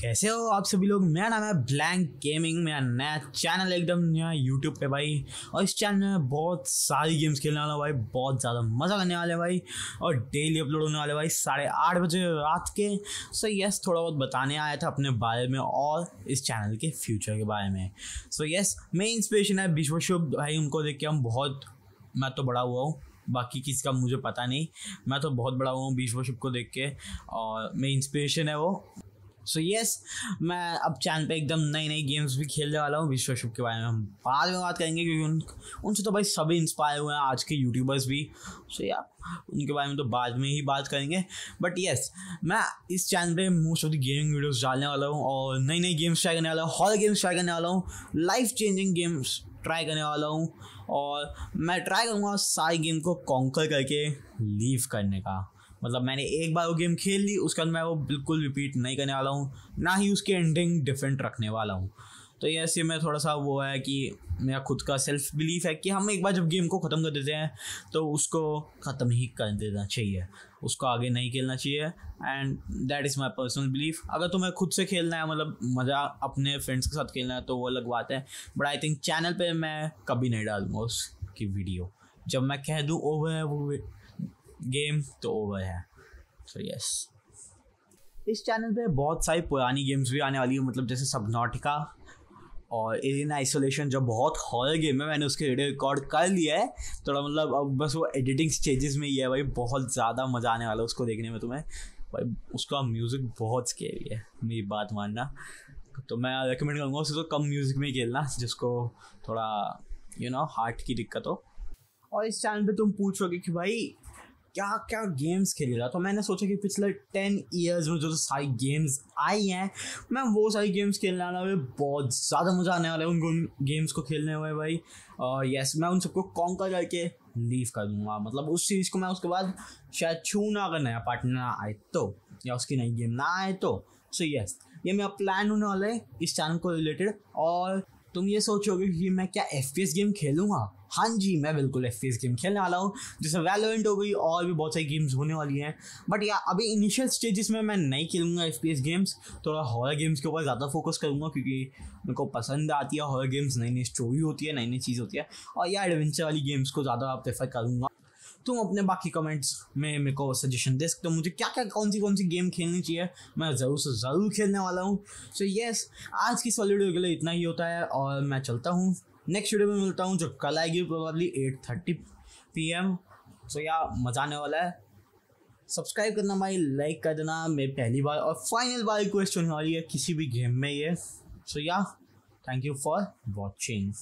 कैसे हो आप सभी लोग मेरा नाम है ब्लैंक गेमिंग मेरा नया चैनल एकदम नया यूट्यूब पे भाई और इस चैनल में बहुत सारी गेम्स खेलने वाला भाई बहुत ज़्यादा मज़ा करने वाले भाई और डेली अपलोड होने वाले भाई साढ़े आठ बजे रात के सो यस थोड़ा बहुत बताने आया था अपने बारे में और इस चैनल के फ्यूचर के बारे में सो यस मेरी इंस्पिरेशन है शुभ भाई उनको देख के हम बहुत मैं तो बड़ा हुआ हूँ बाकी किसका मुझे पता नहीं मैं तो बहुत बड़ा हुआ हूँ शुभ को देख के और मेरी इंस्पिरेशन है वो सो यस मैं अब चैनल पे एकदम नई नई गेम्स भी खेलने वाला हूँ विश्व शुभ के बारे में हम बाद में बात करेंगे क्योंकि उन उनसे तो भाई सभी इंस्पायर हुए हैं आज के यूट्यूबर्स भी सो so या yeah, उनके बारे में तो बाद में ही बात करेंगे बट यस yes, मैं इस चैनल पे most of the gaming videos डालने वाला हूँ और नई नई गेम्स ट्राई करने वाला हूँ हॉल गेम्स ट्राई करने वाला हूँ लाइफ चेंजिंग गेम्स ट्राई करने वाला हूँ और मैं ट्राई करूँगा सारी गेम को कॉन्कर करके लीव करने का मतलब मैंने एक बार वो गेम खेल ली उसके बाद मैं वो बिल्कुल रिपीट नहीं करने वाला हूँ ना ही उसकी एंडिंग डिफरेंट रखने वाला हूँ तो ये ऐसे में थोड़ा सा वो है कि मेरा खुद का सेल्फ बिलीफ है कि हम एक बार जब गेम को ख़त्म कर देते हैं तो उसको ख़त्म ही कर देना चाहिए उसको आगे नहीं खेलना चाहिए and that is my personal belief अगर तुम्हें खुद से खेलना है मतलब मज़ा अपने फ्रेंड्स के साथ खेलना है तो वो अलग बात है बट आई थिंक चैनल पर मैं कभी नहीं डालूंगा उसकी वीडियो जब मैं कह दूँ ओवर है वो गेम तो ओवर है सो so, यस yes. इस चैनल पे बहुत सारी पुरानी गेम्स भी आने वाली है मतलब जैसे सबनाटिका और एरिन आइसोलेशन जो बहुत हॉरर गेम है मैंने उसके वीडियो रिकॉर्ड कर लिया है थोड़ा मतलब अब बस वो एडिटिंग स्टेजेस में ही है भाई बहुत ज़्यादा मज़ा आने वाला है उसको देखने में तुम्हें भाई उसका म्यूज़िक बहुत स्केरी है मेरी बात मानना तो मैं रिकमेंड करूँगा उसे तो कम म्यूज़िक में खेलना जिसको थोड़ा you you know know, heart की दिक्कत हो और इस चैनल पे तुम पूछोगे कि भाई क्या क्या गेम्स खेले रहा तो मैंने सोचा कि पिछले टेन ईयर्स में जो तो सारी गेम्स आई हैं मैं वो सारी गेम्स खेलने वाला हूँ बहुत ज़्यादा मज़ा आने वाला है उन गेम्स को खेलने हुए भाई और यस मैं उन सबको कॉन्कर करके लीव कर दूंगा मतलब उस चीज को मैं उसके बाद शायद छू ना अगर नया पार्टनर ना आए तो या उसकी नई गेम ना आए तो सो so, यस yes, ये मेरा प्लान होने वाला है इस चैनल को रिलेटेड और तुम ये सोचोगे कि मैं क्या एफ पी एस गेम खेलूँगा हाँ जी मैं बिल्कुल एफ पी एस गेम खेलने वाला हूँ जैसे वेलोवेंट हो गई और भी बहुत सारी गेम्स होने वाली हैं बट या अभी इनिशियल स्टेजेस में मैं नहीं खेलूँगा एफ पी एस गेम्स थोड़ा हॉर गेम्स के ऊपर ज़्यादा फोकस करूँगा क्योंकि मेरे को पसंद आती है हॉर गेम्स नई नई स्टोरी होती है नई नई चीज़ होती है और या एडवेंचर वाली गेम्स को ज़्यादा प्रेफर करूँगा तुम अपने बाकी कमेंट्स में मेरे को सजेशन दे सकते हो मुझे क्या क्या कौन सी कौन सी गेम खेलनी चाहिए मैं ज़रूर से ज़रूर खेलने वाला हूँ सो येस आज की सॉलिड वीडियो के लिए इतना ही होता है और मैं चलता हूँ नेक्स्ट वीडियो में मिलता हूँ जो कल आएगी probably eight thirty P M so या मज़ा आने वाला है सब्सक्राइब करना भाई लाइक कर देना मेरी पहली बार और फाइनल बार रिक्वेस्ट होने वाली है किसी भी गेम में ये सो या थैंक यू फॉर वॉचिंग